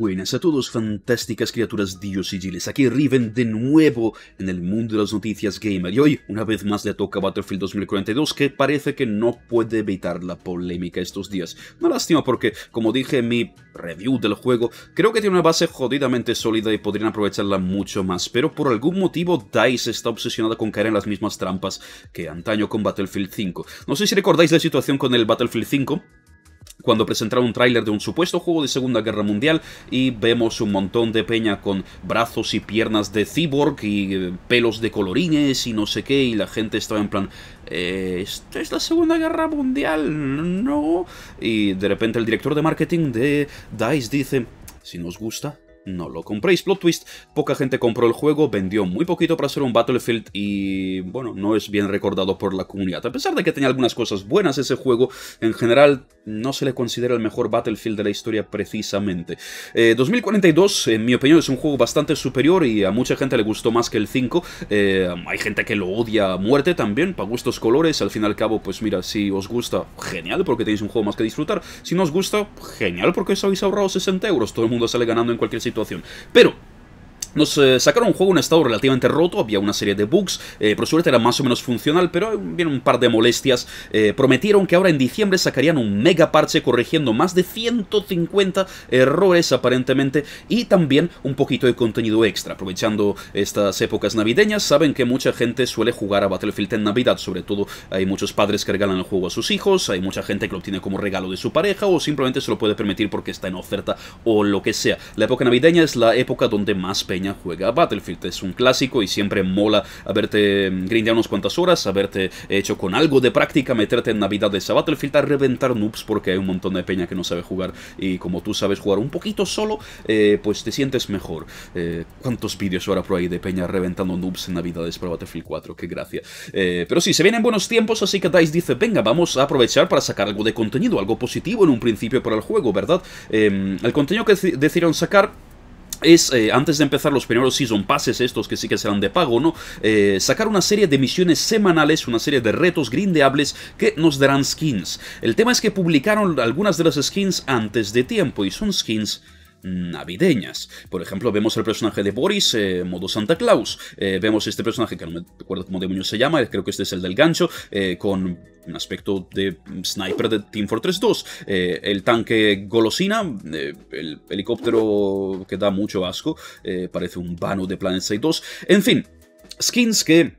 Buenas a todos, fantásticas criaturas dios giles, Aquí Riven de nuevo en el mundo de las noticias gamer. Y hoy, una vez más, le toca Battlefield 2042, que parece que no puede evitar la polémica estos días. Una lástima porque, como dije en mi review del juego, creo que tiene una base jodidamente sólida y podrían aprovecharla mucho más. Pero por algún motivo, DICE está obsesionada con caer en las mismas trampas que antaño con Battlefield 5. No sé si recordáis la situación con el Battlefield 5, cuando presentaron un tráiler de un supuesto juego de Segunda Guerra Mundial y vemos un montón de peña con brazos y piernas de cyborg y eh, pelos de colorines y no sé qué y la gente estaba en plan eh, ¿esto es la Segunda Guerra Mundial? No. Y de repente el director de marketing de DICE dice, si nos gusta, no lo compréis. Plot twist, poca gente compró el juego, vendió muy poquito para ser un Battlefield y, bueno, no es bien recordado por la comunidad. A pesar de que tenía algunas cosas buenas ese juego, en general no se le considera el mejor Battlefield de la historia precisamente. 2042, eh, en mi opinión, es un juego bastante superior y a mucha gente le gustó más que el 5. Eh, hay gente que lo odia a muerte también, para gustos colores. Al fin y al cabo, pues mira, si os gusta, genial, porque tenéis un juego más que disfrutar. Si no os gusta, genial, porque os habéis ahorrado 60 euros. Todo el mundo sale ganando en cualquier sitio actuación. Pero nos eh, sacaron un juego en un estado relativamente roto, había una serie de bugs, eh, por suerte era más o menos funcional, pero vienen un par de molestias. Eh, prometieron que ahora en diciembre sacarían un mega parche corrigiendo más de 150 errores aparentemente y también un poquito de contenido extra. Aprovechando estas épocas navideñas, saben que mucha gente suele jugar a Battlefield en Navidad, sobre todo hay muchos padres que regalan el juego a sus hijos, hay mucha gente que lo obtiene como regalo de su pareja o simplemente se lo puede permitir porque está en oferta o lo que sea. La época navideña es la época donde más peña Peña juega Battlefield. Es un clásico y siempre mola haberte mm, ...grindado unas cuantas horas, haberte hecho con algo de práctica, meterte en navidades a Battlefield, a reventar noobs porque hay un montón de peña que no sabe jugar y como tú sabes jugar un poquito solo, eh, pues te sientes mejor. Eh, ¿Cuántos vídeos ahora por ahí de peña reventando noobs en navidades para Battlefield 4? ¡Qué gracia! Eh, pero sí, se vienen buenos tiempos, así que DICE dice, venga, vamos a aprovechar para sacar algo de contenido, algo positivo en un principio para el juego, ¿verdad? Em, el contenido que decidieron sacar es, eh, antes de empezar los primeros Season Passes, estos que sí que serán de pago, ¿no? Eh, sacar una serie de misiones semanales, una serie de retos grindeables que nos darán skins. El tema es que publicaron algunas de las skins antes de tiempo y son skins Mm, navideñas. Por ejemplo, vemos el personaje de Boris, eh, modo Santa Claus. Eh, vemos este personaje, que no me acuerdo cómo demonios se llama, creo que este es el del gancho, eh, con un aspecto de sniper de Team Fortress 2. el tanque golosina, el helicóptero que da mucho asco, parece un vano de Planet Side 2. En fin, skins que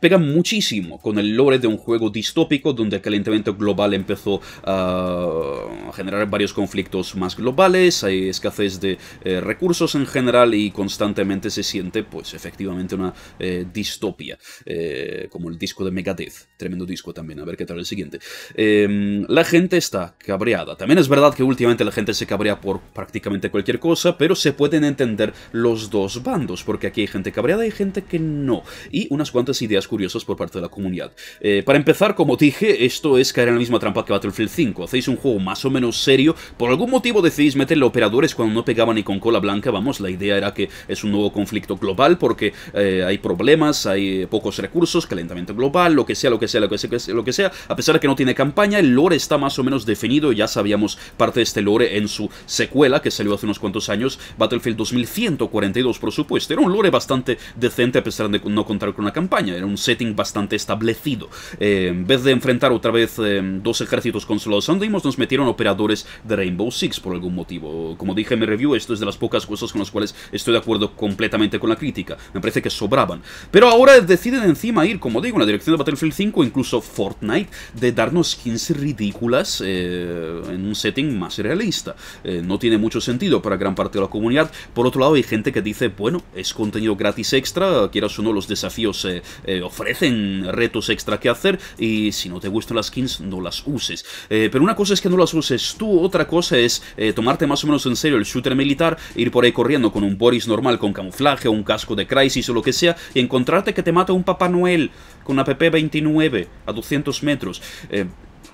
pega muchísimo con el lore de un juego distópico donde el calentamiento global empezó a generar varios conflictos más globales, hay escasez de eh, recursos en general y constantemente se siente pues efectivamente una eh, distopia, eh, como el disco de Megadeth, tremendo disco también, a ver qué tal el siguiente. Em, la gente está cabreada, también es verdad que últimamente la gente se cabrea por prácticamente cualquier cosa, pero se pueden entender los dos bandos, porque aquí hay gente cabreada y gente que no, y unas cuantas ideas curiosos por parte de la comunidad. Eh, para empezar, como dije, esto es caer en la misma trampa que Battlefield 5. Hacéis un juego más o menos serio, por algún motivo decidís meterle operadores cuando no pegaban ni con cola blanca, vamos, la idea era que es un nuevo conflicto global porque eh, hay problemas, hay eh, pocos recursos, calentamiento global, lo que sea, lo que sea, lo que sea, lo que sea, a pesar de que no tiene campaña, el lore está más o menos definido, ya sabíamos parte de este lore en su secuela que salió hace unos cuantos años, Battlefield 2142 por supuesto, era un lore bastante decente a pesar de no contar con una campaña, era un setting bastante establecido. Eh, en vez de enfrentar otra vez eh, dos ejércitos con solo Sandimos, nos metieron operadores de Rainbow Six por algún motivo. Como dije en mi review, esto es de las pocas cosas con las cuales estoy de acuerdo completamente con la crítica. Me parece que sobraban. Pero ahora deciden encima ir, como digo, en la dirección de Battlefield 5, incluso Fortnite, de darnos skins ridículas eh, en un setting más realista. no tiene mucho sentido para gran parte de la comunidad. Por otro lado, hay gente que dice, bueno, es contenido gratis extra, quieras o no, los desafíos ofrecen retos extra que hacer y si no te gustan las skins no las uses. Eh, pero una cosa es que no las uses tú, otra cosa es eh, tomarte más o menos en serio el shooter militar, ir por ahí corriendo con un Boris normal con camuflaje o un casco de Crisis o lo que sea y encontrarte que te mata un Papá Noel con una PP29 a 200 metros. Eh,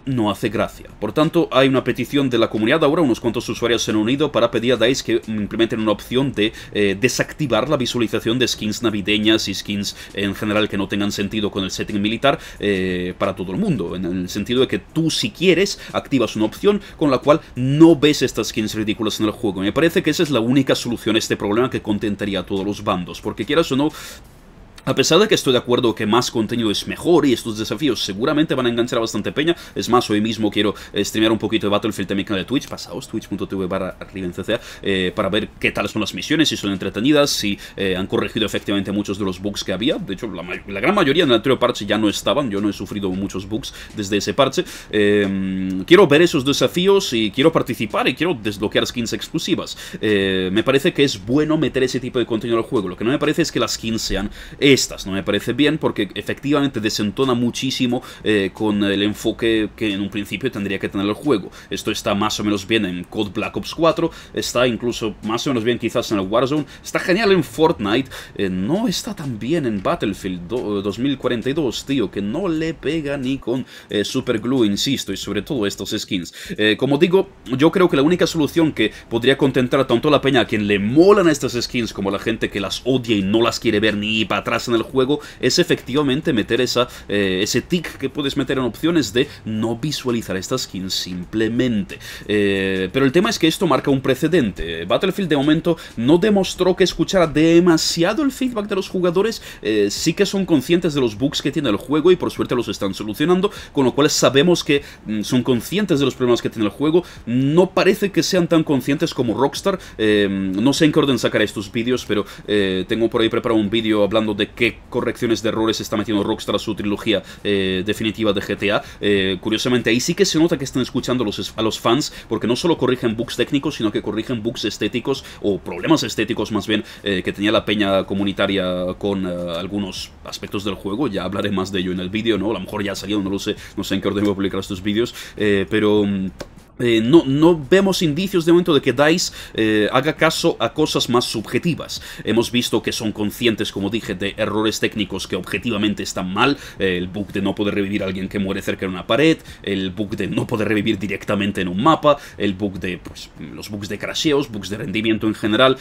no hace gracia. Por tanto, hay una petición de la comunidad, ahora unos cuantos usuarios se han unido para pedir a DICE que implementen una opción de eh, desactivar la visualización de skins navideñas y skins en general que no tengan sentido con el setting militar eh, para todo el mundo, en el sentido de que tú si quieres activas una opción con la cual no ves estas skins ridículas en el juego. Me parece que esa es la única solución a este problema que contentaría a todos los bandos, porque quieras o no, a pesar de que estoy de acuerdo que más contenido es mejor y estos desafíos seguramente van a enganchar a bastante peña, es más, hoy mismo quiero streamear un poquito de Battlefield en mi de Twitch, pasaos, twitch.tv barra eh, para ver qué tal son las misiones, si son entretenidas, si eh, han corregido efectivamente muchos de los bugs que había, de hecho la, gran mayoría en el anterior parche ya no estaban, yo no he sufrido muchos bugs desde ese parche, em, quiero ver esos desafíos y quiero participar y quiero desbloquear skins exclusivas, eh, me parece que es bueno meter ese tipo de contenido al juego, lo que no me parece es que las skins sean estas no me parece bien porque efectivamente desentona muchísimo eh, con el enfoque que en un principio tendría que tener el juego. Esto está más o menos bien en Code Black Ops 4, está incluso más o menos bien quizás en el Warzone, está genial en Fortnite, eh, no está tan bien en Battlefield 2042, tío, que no le pega ni con eh, Super Glue, insisto, y sobre todo estos skins. como digo, yo creo que la única solución que podría contentar tanto la peña a quien le molan estas skins como a la gente que las odia y no las quiere ver ni para atrás en el juego es efectivamente meter esa, eh, ese tick que puedes meter en opciones de no visualizar esta skin simplemente. Eh, pero el tema es que esto marca un precedente. Battlefield de momento no demostró que escuchara demasiado el feedback de los jugadores, eh, sí que son conscientes de los bugs que tiene el juego y por suerte los están solucionando, con lo cual sabemos que mm, son conscientes de los problemas que tiene el juego, no parece que sean tan conscientes como Rockstar, no sé en qué orden sacaré estos vídeos, pero tengo por ahí preparado un vídeo hablando de qué correcciones de errores está metiendo Rockstar a su trilogía eh, definitiva de GTA. Eh, curiosamente, ahí sí que se nota que están escuchando a los, fans, porque no solo corrigen bugs técnicos, sino que corrigen bugs estéticos, o problemas estéticos más bien, eh, que tenía la peña comunitaria con algunos aspectos del juego. Ya hablaré más de ello en el vídeo, ¿no? A lo mejor ya ha salido, no lo sé, no sé en qué orden voy a publicar estos vídeos, pero... Mm, eh, no, no, vemos indicios de momento de que DICE eh, haga caso a cosas más subjetivas. Hemos visto que son conscientes, como dije, de errores técnicos que objetivamente están mal. Eh, el bug de no poder revivir a alguien que muere cerca de una pared, el bug de no poder revivir directamente en un mapa, el bug de pues, los bugs de crasheos, bugs de rendimiento en general,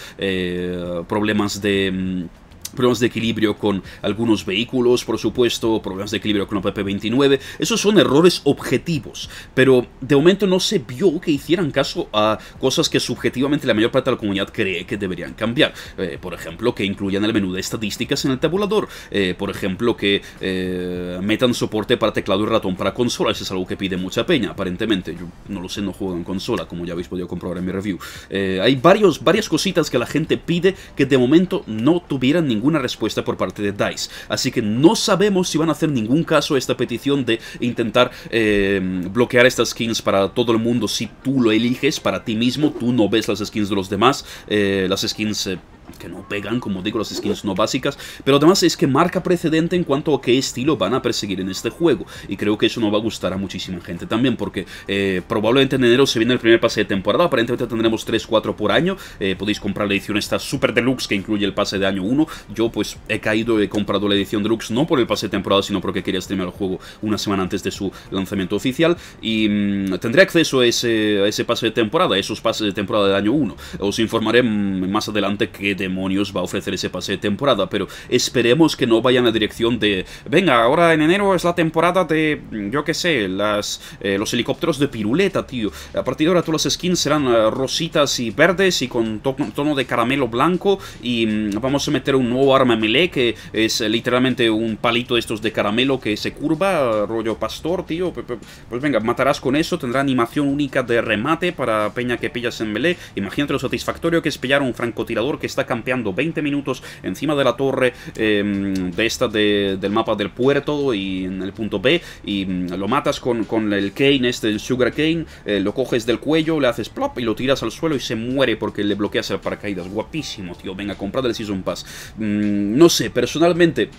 problemas de... Mm, problemas de equilibrio con algunos vehículos, por supuesto, problemas de equilibrio con la PP29. Esos son errores objetivos, pero de momento no se vio que hicieran caso a cosas que subjetivamente la mayor parte de la comunidad cree que deberían cambiar. Eh, por ejemplo, que incluyan el menú de estadísticas en el tabulador. Eh, por ejemplo, que eh, metan soporte para teclado y ratón para consola. Eso es algo que pide mucha peña, aparentemente. Yo no lo sé, no juego en consola, como ya habéis podido comprobar en mi review. hay varios, varias cositas que la gente pide que de momento no tuvieran ningún respuesta por parte de DICE. Así que no sabemos si van a hacer ningún caso a esta petición de intentar eh, bloquear estas skins para todo el mundo si tú lo eliges para ti mismo, tú no ves las skins de los demás, eh, las skins eh, que no pegan, como digo, las skins no básicas, pero además es que marca precedente en cuanto a qué estilo van a perseguir en este juego, y creo que eso no va a gustar a muchísima gente también, porque eh, probablemente en enero se viene el primer pase de temporada, aparentemente tendremos 3, 4 por año, eh, podéis comprar la edición esta super deluxe que incluye el pase de año 1, yo pues he caído, he comprado la edición deluxe no por el pase de temporada, sino porque quería streamar el juego una semana antes de su lanzamiento oficial, y mm, tendré acceso a ese, pase de temporada, a esos pases de temporada de año 1, os informaré mm, más adelante que demonios va a ofrecer ese pase de temporada, pero esperemos que no vaya en la dirección de, venga, ahora en enero es la temporada de, yo qué sé, las, eh, los helicópteros de piruleta, tío. A partir de ahora todas las skins serán eh, rositas y verdes y con tono de caramelo blanco y mm, vamos a meter un nuevo arma melee que es literalmente un palito de estos de caramelo que se curva, rollo pastor, tío. pues venga, matarás con eso, tendrá animación única de remate para peña que pillas en melee. Imagínate lo satisfactorio que es pillar un francotirador que está campeando 20 minutos encima de la torre em, de esta del mapa del puerto y en el punto B y mm, lo matas con, el cane, este el sugar cane, eh, lo coges del cuello, le haces plop y lo tiras al suelo y se muere porque le bloqueas el paracaídas. Guapísimo, tío. Venga, comprad el Season Pass. Mm, no sé, personalmente...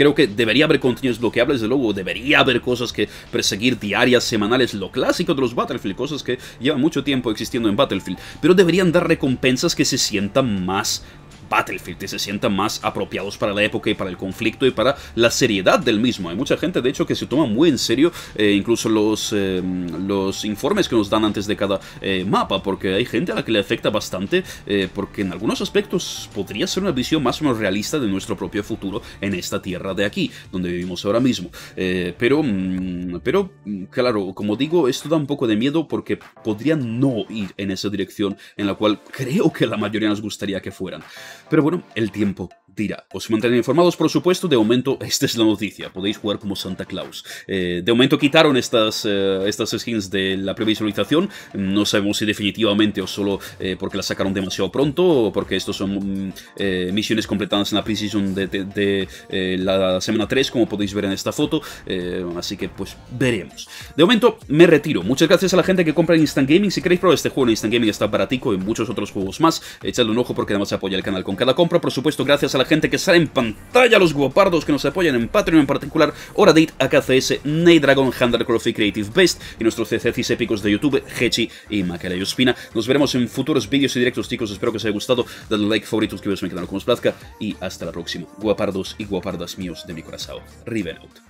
Creo que debería haber contenidos bloqueables, de luego, debería haber cosas que perseguir diarias, semanales, lo clásico de los Battlefield, cosas que llevan mucho tiempo existiendo en Battlefield, pero deberían dar recompensas que se sientan más Battlefield y se sientan más apropiados para la época y para el conflicto y para la seriedad del mismo. Hay mucha gente, de hecho, que se toma muy en serio eh, incluso los, eh, los informes que nos dan antes de cada eh, mapa, porque hay gente a la que le afecta bastante, porque en algunos aspectos podría ser una visión más o menos realista de nuestro propio futuro en esta tierra de aquí, donde vivimos ahora mismo. pero, mm, pero, mm, claro, como digo, esto da un poco de miedo porque podría no ir en esa dirección en la cual creo que la mayoría nos gustaría que fueran. Pero bueno, el tiempo dirá. Os pues mantener informados, por supuesto. De momento, esta es la noticia. Podéis jugar como Santa Claus. Eh, de momento quitaron estas, eh, estas skins de la previsualización. No sabemos si definitivamente o solo eh, porque las sacaron demasiado pronto o porque estos son mm, misiones completadas en la pre-season de, la semana 3, como podéis ver en esta foto. así que, pues, veremos. De momento, me retiro. Muchas gracias a la gente que compra en Instant Gaming. Si queréis probar este juego en Instant Gaming, está baratico y muchos otros juegos más. Echadle un ojo porque además apoya el canal con cada compra. Por supuesto, gracias a la gente que sale en pantalla, los guapardos que nos apoyan en Patreon, en particular Horadit, AKCS, Ney Dragon, Handler Crofty, Creative Best y nuestros CCCs épicos de YouTube, Hechi y y Ospina. Nos veremos en futuros vídeos y directos, chicos. Espero que os haya gustado. Dadle like, favorito, suscribiros a mi canal como os plazca y hasta la próxima. Guapardos y guapardas míos de mi corazón. Riven out.